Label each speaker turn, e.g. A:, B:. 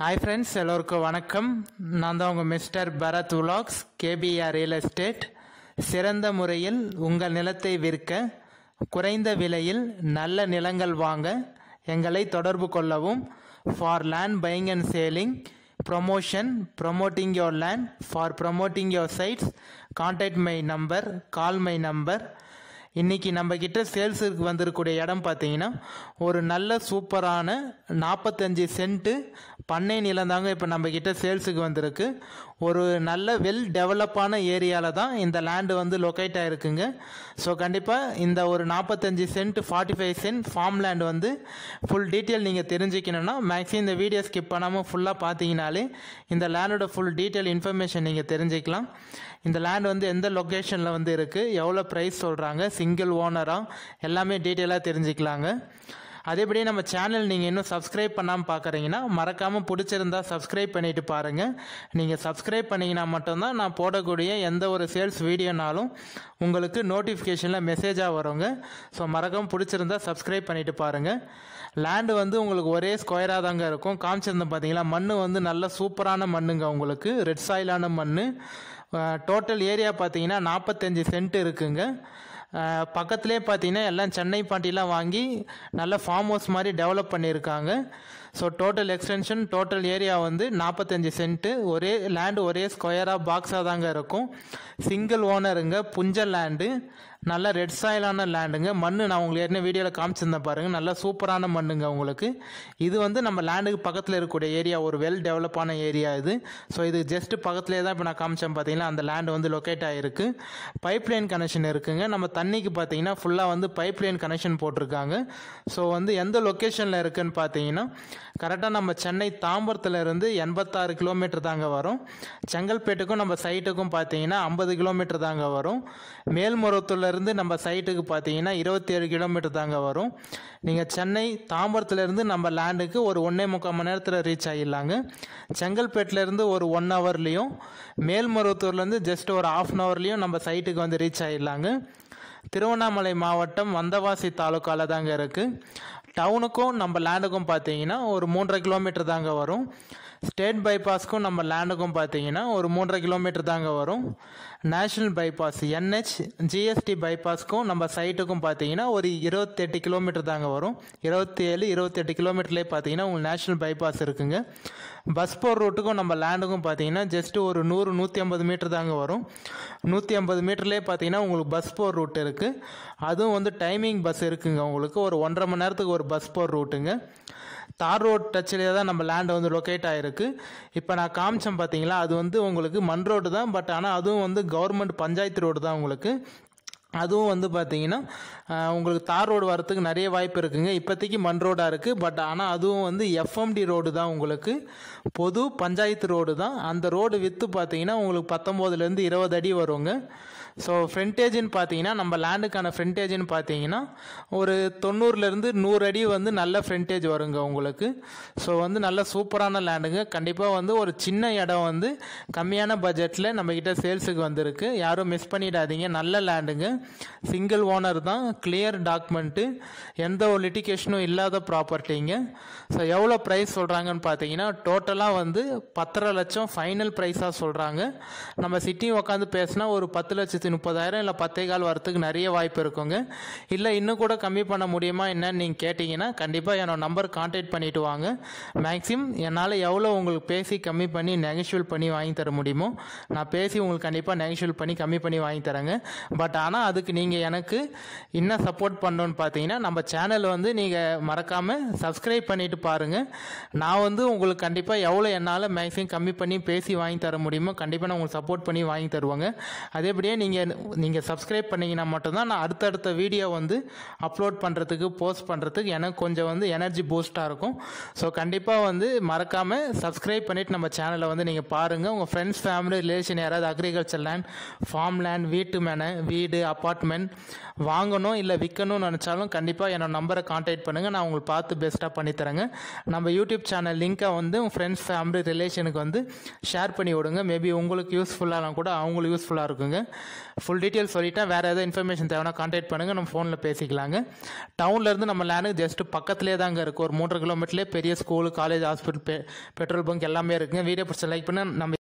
A: hi friends எல்லோருக்கும் வணக்கம் நான் தான் உங்கள் மிஸ்டர் பரத் உலாக்ஸ் கேபிஆர் ரியல் எஸ்டேட் சிறந்த முறையில் உங்கள் நிலத்தை விற்க குறைந்த விலையில் நல்ல நிலங்கள் வாங்க எங்களை தொடர்பு கொள்ளவும் for land buying and selling promotion promoting your land for promoting your sites contact my number call my number இன்றைக்கி நம்மக்கிட்ட சேல்ஸுக்கு வந்திருக்கூடிய இடம் பார்த்தீங்கன்னா ஒரு நல்ல சூப்பரான நாற்பத்தஞ்சு சென்ட்டு பண்ணை நிலம் தாங்க இப்போ நம்மக்கிட்ட சேல்ஸுக்கு வந்திருக்கு ஒரு நல்ல வெல் டெவலப்பான ஏரியாவில் தான் இந்த லேண்டு வந்து லொக்கேட் ஆகிருக்குங்க ஸோ கண்டிப்பாக இந்த ஒரு நாற்பத்தஞ்சு cent forty five cent farm land வந்து ஃபுல் டீட்டெயில் நீங்கள் தெரிஞ்சுக்கணுன்னா மேக்ஸிமம் இந்த வீடியோ ஸ்கிப் பண்ணாமல் ஃபுல்லாக பார்த்தீங்கனாலே இந்த லேண்டோட ஃபுல் டீட்டெயில் இன்ஃபர்மேஷன் நீங்கள் தெரிஞ்சுக்கலாம் இந்த லேண்ட் வந்து எந்த லொக்கேஷனில் வந்து இருக்குது எவ்வளோ ப்ரைஸ் சொல்கிறாங்க சிங்கிள் ஓனராக எல்லாமே டீட்டெயிலாக தெரிஞ்சுக்கலாங்க அதேபடியே நம்ம சேனல் நீங்கள் இன்னும் சப்ஸ்கிரைப் பண்ணாமல் பார்க்குறீங்கன்னா மறக்காமல் பிடிச்சிருந்தா சப்ஸ்கிரைப் பண்ணிவிட்டு பாருங்கள் நீங்கள் சப்ஸ்கிரைப் பண்ணிங்கன்னா மட்டும்தான் நான் போடக்கூடிய எந்த ஒரு சேல்ஸ் வீடியோனாலும் உங்களுக்கு நோட்டிஃபிகேஷனில் மெசேஜாக வருங்க ஸோ மறக்காமல் பிடிச்சிருந்தா சப்ஸ்கிரைப் பண்ணிவிட்டு பாருங்கள் லேண்டு வந்து உங்களுக்கு ஒரே ஸ்கொயராக தாங்க இருக்கும் காமிச்சிருந்தோம் பார்த்தீங்களா மண் வந்து நல்ல சூப்பரான மண்ணுங்க உங்களுக்கு ரெட் சாயிலான மண் டோட்டல் ஏரியா பார்த்தீங்கன்னா நாற்பத்தஞ்சு சென்ட் இருக்குங்க பக்கத்துலேயே பார்த்தீங்கன்னா எல்லாம் சென்னை பாட்டிலாம் வாங்கி நல்ல ஃபார்ம் ஹவுஸ் மாதிரி டெவலப் பண்ணியிருக்காங்க so total extension total area வந்து நாற்பத்தஞ்சு சென்ட்டு ஒரே லேண்டு ஒரே ஸ்கொயராக பாக்ஸாக தாங்க இருக்கும் சிங்கிள் ஓனருங்க புஞ்ச லேண்டு நல்ல ரெட் சாயிலான லேண்டுங்க மண் நான் உங்களுக்கு ஏற்கனவே வீடியோவில் காமிச்சிருந்தேன் பாருங்கள் நல்லா சூப்பரான மண்ணுங்க உங்களுக்கு இது வந்து நம்ம லேண்டுக்கு பக்கத்தில் இருக்கக்கூடிய ஏரியா ஒரு வெல் டெவலப்பான ஏரியா இது ஸோ இது ஜஸ்ட் பக்கத்துலேயே தான் இப்போ நான் காமிச்சேன் பார்த்தீங்கன்னா அந்த லேண்டு வந்து லொக்கேட் ஆகிருக்கு பைப் லைன் கனெக்ஷன் இருக்குங்க நம்ம தண்ணிக்கு பார்த்தீங்கன்னா ஃபுல்லாக வந்து பைப் லைன் கனெக்ஷன் போட்டிருக்காங்க ஸோ வந்து எந்த லொக்கேஷனில் இருக்குதுன்னு பார்த்தீங்கன்னா கரெக்டாக நம்ம சென்னை தாம்பரத்தில் இருந்து எண்பத்தாறு கிலோமீட்டர் தாங்க வரும் செங்கல்பேட்டுக்கும் நம்ம சைட்டுக்கும் பார்த்தீங்கன்னா ஐம்பது கிலோமீட்டர் தாங்க வரும் மேல்மருவத்தில் இருந்து நம்ம சைட்டுக்கு பார்த்தீங்கன்னா இருபத்தேழு கிலோமீட்டர் தாங்க வரும் நீங்கள் சென்னை தாம்பரத்துலேருந்து நம்ம லேண்டுக்கு ஒரு ஒன்றே முக்கால் மணி நேரத்தில் ரீச் ஆகிடலாங்க செங்கல்பேட்டிலேருந்து ஒரு ஒன் ஹவர்லேயும் மேல்மருவத்தூர்லேருந்து ஜஸ்ட் ஒரு ஆஃப் அன் ஹவர்லேயும் நம்ம சைட்டுக்கு வந்து ரீச் ஆகிடலாங்க திருவண்ணாமலை மாவட்டம் வந்தவாசி தாலுக்காவில் தாங்க இருக்குது டவுனுக்கும் நம்ம லேண்டுக்கும் பார்த்தீங்கன்னா ஒரு மூன்றரை கிலோமீட்டர் தாங்க வரும் ஸ்டேட் பைபாஸ்க்கும் நம்ம லேண்டுக்கும் பார்த்தீங்கன்னா ஒரு மூன்றரை கிலோமீட்டர் தாங்க வரும் நேஷ்னல் பைபாஸ் என்ஹெச் ஜிஎஸ்டி பைபாஸ்க்கும் நம்ம சைட்டுக்கும் பார்த்தீங்கன்னா ஒரு இருபத்தெட்டு கிலோமீட்டர் தாங்க வரும் இருபத்தி ஏழு இருபத்தெட்டு கிலோமீட்டர்லேயே பார்த்தீங்கன்னா உங்களுக்கு நேஷ்னல் பைபாஸ் இருக்குங்க பஸ் போர் ரூட்டுக்கும் நம்ம லேண்டுக்கும் பார்த்தீங்கன்னா ஜஸ்ட்டு ஒரு நூறு நூற்றி ஐம்பது மீட்டர் தாங்க வரும் நூற்றி ஐம்பது மீட்டர்லேயே பார்த்தீங்கன்னா உங்களுக்கு பஸ் போர் ரூட் இருக்குது அதுவும் வந்து டைமிங் பஸ் இருக்குங்க உங்களுக்கு ஒரு ஒன்றரை மணி நேரத்துக்கு ஒரு பஸ் போர் ரூட்டுங்க தார் ரோட் டச்சிலே தான் நம்ம லேண்டு வந்து லொக்கேட் ஆகிருக்கு இப்போ நான் காமிச்சேன் பார்த்தீங்களா அது வந்து உங்களுக்கு மண் ரோடு தான் பட் ஆனால் அதுவும் வந்து கவர்மெண்ட் பஞ்சாயத்து ரோடு தான் உங்களுக்கு அதுவும் வந்து பார்த்தீங்கன்னா உங்களுக்கு தார் ரோடு வரத்துக்கு நிறைய வாய்ப்பு இருக்குங்க இப்போதைக்கு மண் ரோடாக இருக்குது பட் ஆனால் அதுவும் வந்து எஃப்எம்டி ரோடு தான் உங்களுக்கு பொது பஞ்சாயத்து ரோடு தான் அந்த ரோடு விற்று பார்த்தீங்கன்னா உங்களுக்கு பத்தொம்போதுலேருந்து இருபது அடி வருங்க ஸோ ஃப்ரண்டேஜ்னு பார்த்தீங்கன்னா நம்ம லேண்டுக்கான ஃப்ரண்டேஜ்னு பார்த்தீங்கன்னா ஒரு தொண்ணூறுலேருந்து நூறு அடி வந்து நல்ல ஃப்ரண்டேஜ் வருங்க உங்களுக்கு ஸோ வந்து நல்ல சூப்பரான லேண்டுங்க கண்டிப்பாக வந்து ஒரு சின்ன இடம் வந்து கம்மியான பட்ஜெட்டில் நம்மக்கிட்ட சேல்ஸுக்கு வந்திருக்கு யாரும் மிஸ் பண்ணிடாதீங்க நல்ல லேண்டுங்க சிங்கிள் ஓனர் தான் கிளியர் டாக்குமெண்ட்டு எந்த ஒரு லிட்டிகேஷனும் இல்லாத ப்ராப்பர்ட்டிங்க ஸோ எவ்வளோ ப்ரைஸ் சொல்கிறாங்கன்னு பார்த்தீங்கன்னா டோட்டலாக வந்து பத்தரை லட்சம் ஃபைனல் ப்ரைஸாக சொல்கிறாங்க நம்ம சிட்டி உட்காந்து பேசினா ஒரு பத்து லட்சம் லட்சத்தி முப்பதாயிரம் இல்லை பத்தே கால் வரத்துக்கு நிறைய வாய்ப்பு இருக்குங்க இல்லை இன்னும் கூட கம்மி பண்ண முடியுமா என்னன்னு நீங்கள் கேட்டிங்கன்னா கண்டிப்பாக என்னோட நம்பர் கான்டாக்ட் பண்ணிவிட்டு வாங்க மேக்ஸிமம் என்னால் எவ்வளோ உங்களுக்கு பேசி கம்மி பண்ணி நெகஷுவல் பண்ணி வாங்கி தர முடியுமோ நான் பேசி உங்களுக்கு கண்டிப்பாக நெகஷுவல் பண்ணி கம்மி பண்ணி வாங்கி தரேங்க பட் ஆனால் அதுக்கு நீங்கள் எனக்கு என்ன சப்போர்ட் பண்ணணும்னு பார்த்தீங்கன்னா நம்ம சேனல் வந்து நீங்கள் மறக்காமல் சப்ஸ்கிரைப் பண்ணிவிட்டு பாருங்கள் நான் வந்து உங்களுக்கு கண்டிப்பாக எவ்வளோ என்னால் மேக்ஸிமம் கம்மி பண்ணி பேசி வாங்கி தர முடியுமோ கண்டிப்பாக நான் உங்களுக்கு சப்போர்ட் பண்ணி வாங்கி தருவாங்க அதேபடியே நீங்கள் நீங்கள் நீங்கள் சப்ஸ்கிரைப் பண்ணிங்கன்னா மட்டும்தான் நான் அடுத்தடுத்த வீடியோ வந்து அப்லோட் பண்ணுறதுக்கு போஸ்ட் பண்ணுறதுக்கு எனக்கு கொஞ்சம் வந்து எனர்ஜி பூஸ்ட்டாக இருக்கும் ஸோ கண்டிப்பாக வந்து மறக்காமல் சப்ஸ்கிரைப் பண்ணிவிட்டு நம்ம சேனலை வந்து நீங்கள் பாருங்கள் உங்கள் ஃப்ரெண்ட்ஸ் ஃபேமிலி ரிலேஷன் யாராவது அக்ரிகல்ச்சர் லேண்ட் ஃபார்ம் லேண்ட் வீட்டு மேனை வீடு அப்பார்ட்மெண்ட் வாங்கணும் இல்லை விற்கணும்னு நினச்சாலும் கண்டிப்பாக என்னோடய நம்பரை கான்டாக்ட் பண்ணுங்கள் நான் உங்களுக்கு பார்த்து பெஸ்ட்டாக பண்ணித்தரேங்க நம்ம யூடியூப் சேனல் லிங்க்கை வந்து உங்கள் ஃப்ரெண்ட்ஸ் ஃபேமிலி ரிலேஷனுக்கு வந்து ஷேர் பண்ணி விடுங்க மேபி உங்களுக்கு யூஸ்ஃபுல்லாக கூட அவங்களுக்கு யூஸ்ஃபுல்லாக இருக்குங்க ஃபுல் டீட்டெயில் சொல்லிட்டேன் வேறு எதாவது இன்ஃபர்மேஷன் தேவைன்னா காண்டாக்ட் பண்ணுங்கள் நம்ம ஃபோனில் பேசிக்கலாங்க டவுன்லேருந்து நம்ம லேனுக்கு ஜஸ்ட்டு பக்கத்துலேயே தாங்க இருக்குது ஒரு மூன்று கிலோமீட்டர்லேயே பெரிய school college hospital petrol bunk எல்லாமே இருக்குங்க வீடியோ பிடிச்ச லைக் பண்ணால் நம்ம